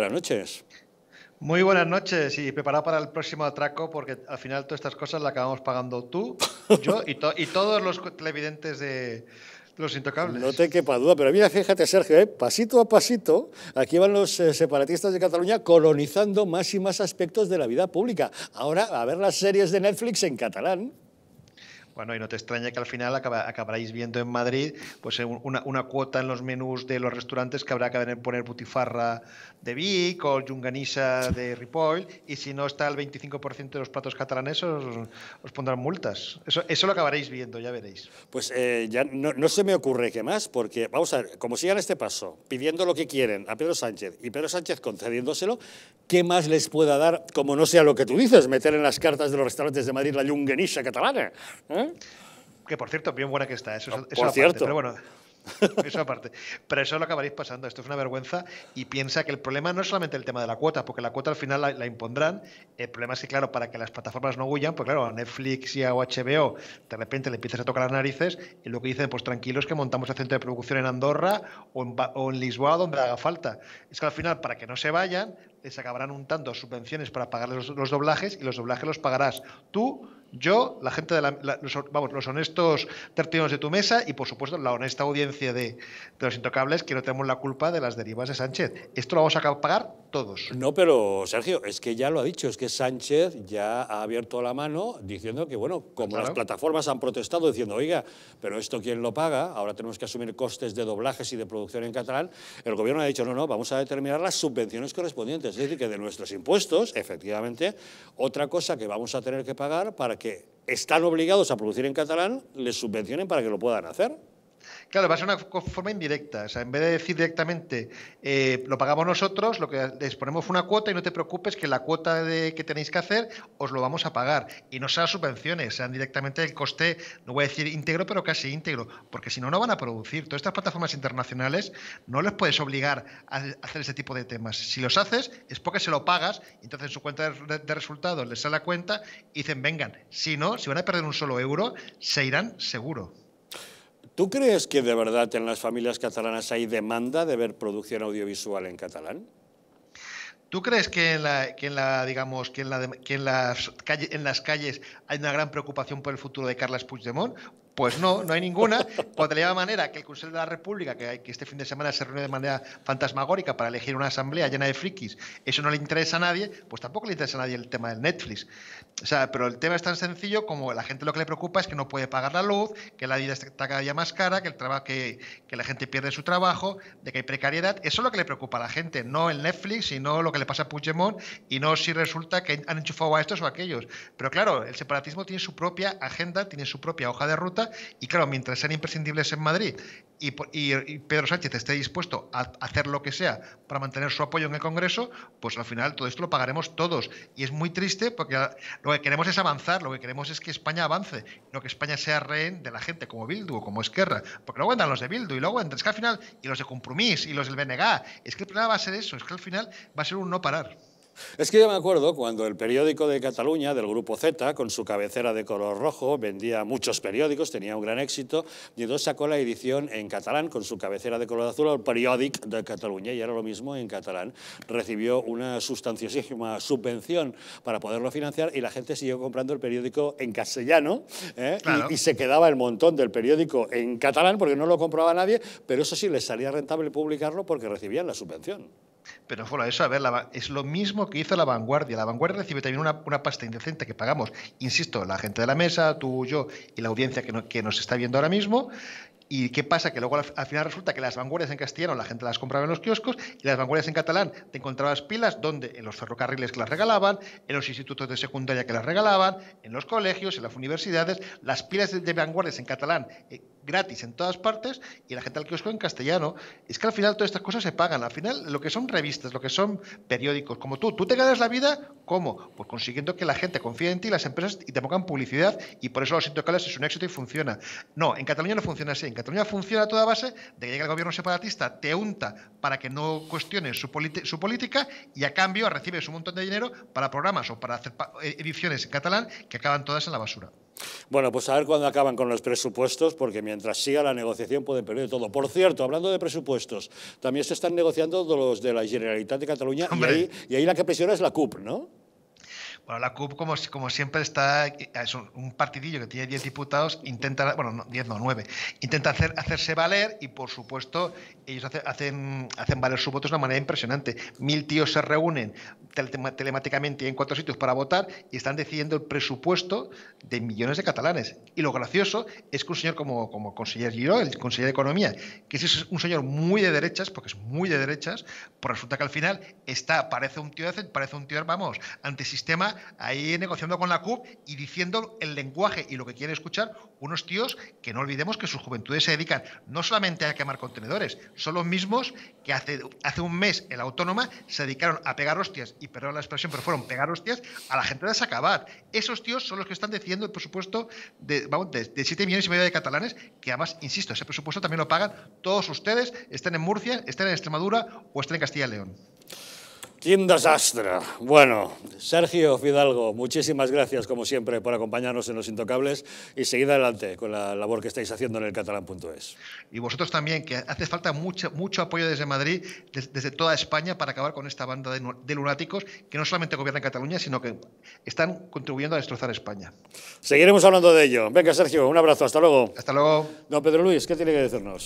Buenas noches. Muy buenas noches y preparado para el próximo atraco porque al final todas estas cosas las acabamos pagando tú, yo y, todos los televidentes de, los intocables. No te quepa duda, pero mira, fíjate, Sergio, eh, pasito a pasito, aquí van los eh, separatistas de Cataluña colonizando más y más aspectos de la vida pública. Ahora, a ver las series de Netflix en catalán. Bueno, y no te extraña que al final acabaréis viendo en Madrid pues eh, una, una, cuota en los menús de los restaurantes que habrá que poner butifarra de Vic o yunganisa de Ripoll, y si no está el 25% de los platos catalanes, os, pondrán multas. Eso, lo acabaréis viendo, ya veréis. Pues eh, ya no, se me ocurre qué más, porque vamos a ver, como sigan este paso, pidiendo lo que quieren a Pedro Sánchez y Pedro Sánchez concediéndoselo, ¿qué más les pueda dar, como no sea lo que tú dices, meter en las cartas de los restaurantes de Madrid la yunganisa catalana? ¿Eh? Que por cierto, bien buena que está. Eso, ah, pero bueno. Eso aparte. Pero eso lo acabaréis pasando. Esto es una vergüenza. Y piensa que el problema no es solamente el tema de la cuota, porque la cuota al final la, impondrán. El problema es que, claro, para que las plataformas no huyan, pues claro, a Netflix y a HBO de repente le empiezas a tocar las narices y lo que dicen, pues tranquilos que montamos el centro de producción en Andorra o en, Lisboa, donde haga falta. Es que al final, para que no se vayan, les acabarán untando subvenciones para pagarles los doblajes y los doblajes los pagarás tú yo, la gente de la, los, vamos, los honestos tertulianos de tu mesa y, por supuesto, la honesta audiencia de, de los intocables que no tenemos la culpa de las derivas de Sánchez. Esto lo vamos a pagar no, pero Sergio, es que ya lo ha dicho, es que Sánchez ya ha abierto la mano diciendo que, bueno, como las plataformas han protestado diciendo, oiga, pero esto quién lo paga, ahora tenemos que asumir costes de doblajes y de producción en catalán, el gobierno ha dicho, no, no, vamos a determinar las subvenciones correspondientes, es decir, que de nuestros impuestos, efectivamente, otra cosa que vamos a tener que pagar para que están obligados a producir en catalán, les subvencionen para que lo puedan hacer. Claro, va a ser una forma indirecta. O sea, en vez de decir directamente eh, lo pagamos nosotros, lo que les ponemos una cuota y no te preocupes que la cuota que tenéis que hacer os lo vamos a pagar. Y no sean subvenciones, sean directamente el coste, no voy a decir íntegro, pero casi íntegro, porque si no, no van a producir. Todas estas plataformas internacionales no les puedes obligar a hacer ese tipo de temas. Si los haces, es porque se lo pagas, entonces en su cuenta de, de resultados les sale la cuenta y dicen, vengan, si no, si van a perder un solo euro, se irán seguro. ¿Tú crees que de verdad en las familias catalanas hay demanda de ver producción audiovisual en catalán? ¿Tú crees que en, la, digamos, que en, las, las calles hay una gran preocupación por el futuro de Carles Puigdemont? Pues no, no hay ninguna. Pues de la manera que el Consejo de la República, que, este fin de semana se reúne de manera fantasmagórica para elegir una asamblea llena de frikis, eso no le interesa a nadie, pues tampoco le interesa a nadie el tema del Netflix. O sea, pero el tema es tan sencillo como la gente lo que le preocupa es que no puede pagar la luz, que la vida está cada día más cara, que, el trabajo, que, que la gente pierde su trabajo, de que hay precariedad. Eso es lo que le preocupa a la gente, no el Netflix sino lo que le pasa a Puigdemont y no si resulta que han enchufado a estos o a aquellos. Pero claro, el separatismo tiene su propia agenda, tiene su propia hoja de ruta y claro, mientras sean imprescindibles en Madrid y, Pedro Sánchez esté dispuesto a hacer lo que sea para mantener su apoyo en el Congreso, pues al final todo esto lo pagaremos todos. Y es muy triste porque lo que queremos es avanzar, lo que queremos es que España avance, no que España sea rehén de la gente como Bildu o como Esquerra. Porque luego andan los de Bildu y luego entran, es que al final, y los de Compromís y los del BNG. Es que el problema va a ser eso, es que al final va a ser un no parar. Es que yo me acuerdo cuando el periódico de Cataluña, del Grupo Z, con su cabecera de color rojo, vendía muchos periódicos, tenía un gran éxito, y entonces sacó la edición en catalán con su cabecera de color azul, el periódico de Cataluña, y era lo mismo en catalán. Recibió una sustanciosísima subvención para poderlo financiar y la gente siguió comprando el periódico en castellano ¿eh? y, se quedaba el montón del periódico en catalán porque no lo compraba nadie, pero eso sí les salía rentable publicarlo porque recibían la subvención. Pero fuera eso, a ver, es lo mismo que hizo la vanguardia. La vanguardia recibe también una, pasta indecente que pagamos, insisto, la gente de la mesa, tú, yo y la audiencia que, que nos está viendo ahora mismo, ¿Y qué pasa? Que luego al final resulta que las vanguardias en castellano la gente las compraba en los kioscos y las vanguardias en catalán te encontrabas pilas donde en los ferrocarriles que las regalaban, en los institutos de secundaria que las regalaban, en los colegios, en las universidades, las pilas de, vanguardias en catalán eh, gratis en todas partes y la gente al que kiosco en castellano. Es que al final todas estas cosas se pagan. Al final lo que son revistas, lo que son periódicos, como tú, tú te ganas la vida, ¿cómo? Pues consiguiendo que la gente confíe en ti, las empresas y te pongan publicidad y por eso los sindicales es un éxito y funciona. No, en Cataluña no funciona así. En Cataluña funciona a toda base de que llega el gobierno separatista, te unta para que no cuestiones su, política y a cambio recibes un montón de dinero para programas o para hacer eh, ediciones en catalán que acaban todas en la basura. Bueno, pues a ver cuándo acaban con los presupuestos, porque mientras siga la negociación pueden perder todo. Por cierto, hablando de presupuestos, también se están negociando los de la Generalitat de Cataluña y ahí, la que presiona es la CUP, ¿no? Bueno, la CUP, como, siempre, está, es un, partidillo que tiene 10 diputados, intenta, bueno, 10 no, intenta hacerse valer y, por supuesto, ellos hacen, hacen valer su votos de una manera impresionante. Mil tíos se reúnen telemáticamente en cuatro sitios para votar y están decidiendo el presupuesto de millones de catalanes. Y lo gracioso es que un señor como, como conseller Giró, el conseller de Economía, que es un señor muy de derechas, porque es muy de derechas, pues resulta que al final está, parece un tío, parece un tío, vamos, antisistema, ahí negociando con la CUP y diciendo el lenguaje y lo que quiere escuchar unos tíos que no olvidemos que sus juventudes se dedican no solamente a quemar contenedores, son los mismos que hace, un mes en la autónoma se dedicaron a pegar hostias, y perdón la expresión, pero fueron pegar hostias a la gente de Sacabat. Esos tíos son los que están decidiendo el presupuesto de, de, de 7 millones y medio de catalanes, que además, insisto, ese presupuesto también lo pagan todos ustedes, estén en Murcia, estén en Extremadura o estén en Castilla y León. Quin desastre. Bueno, Sergio Fidalgo, muchísimas gracias como siempre por acompañarnos en Los Intocables y seguid adelante con la labor que estáis haciendo en el catalán.es. Y vosotros también, que hace falta mucho, mucho apoyo desde Madrid, desde, toda España, para acabar con esta banda de, de lunáticos que no solamente gobiernan Cataluña, sino que están contribuyendo a destrozar España. Seguiremos hablando de ello. Venga, Sergio, un abrazo, hasta luego. Hasta luego. Don Pedro Luis, ¿qué tiene que decirnos?